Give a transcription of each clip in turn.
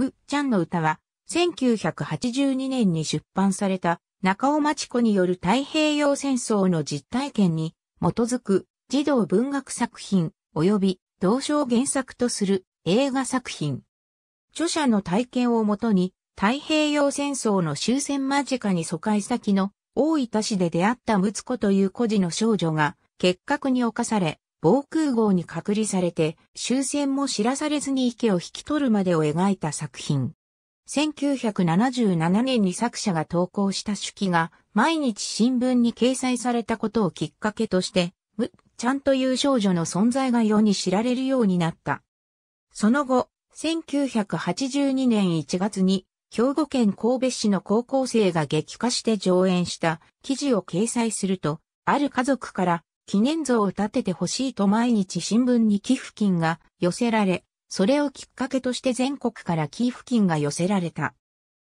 む、ちゃんの歌は、1982年に出版された中尾町子による太平洋戦争の実体験に基づく児童文学作品及び同賞原作とする映画作品。著者の体験をもとに太平洋戦争の終戦間近に疎開先の大分市で出会った睦子という孤児の少女が結核に侵され防空壕に隔離されて終戦も知らされずに池を引き取るまでを描いた作品。1977年に作者が投稿した手記が毎日新聞に掲載されたことをきっかけとして、むっちゃんという少女の存在が世に知られるようになった。その後、1982年1月に兵庫県神戸市の高校生が激化して上演した記事を掲載すると、ある家族から記念像を立ててほしいと毎日新聞に寄付金が寄せられ、それをきっかけとして全国から寄付金が寄せられた。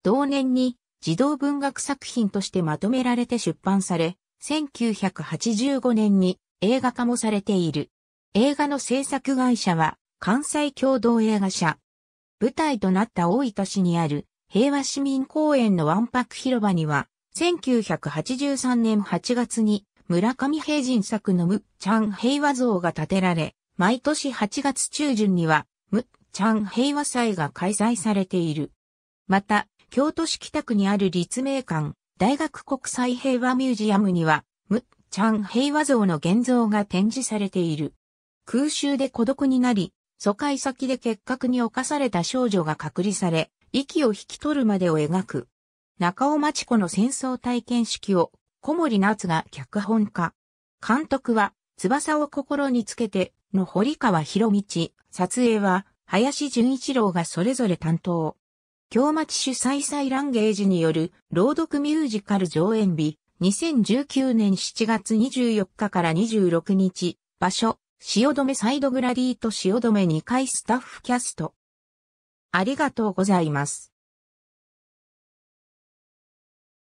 同年に児童文学作品としてまとめられて出版され、1985年に映画化もされている。映画の制作会社は関西共同映画社。舞台となった大分市にある平和市民公園のワンパク広場には1983年8月に村上平人作のむっちゃん平和像が建てられ、毎年8月中旬には、むっちゃん平和祭が開催されている。また、京都市北区にある立命館、大学国際平和ミュージアムには、むっちゃん平和像の現像が展示されている。空襲で孤独になり、疎開先で結核に侵された少女が隔離され、息を引き取るまでを描く。中尾町子の戦争体験式を小森夏が脚本家。監督は、翼を心につけての堀川博道、撮影は、林純一郎がそれぞれ担当。京町主催祭ランゲージによる朗読ミュージカル上演日、2019年7月24日から26日、場所、汐留サイドグラディート汐留2階スタッフキャスト。ありがとうございます。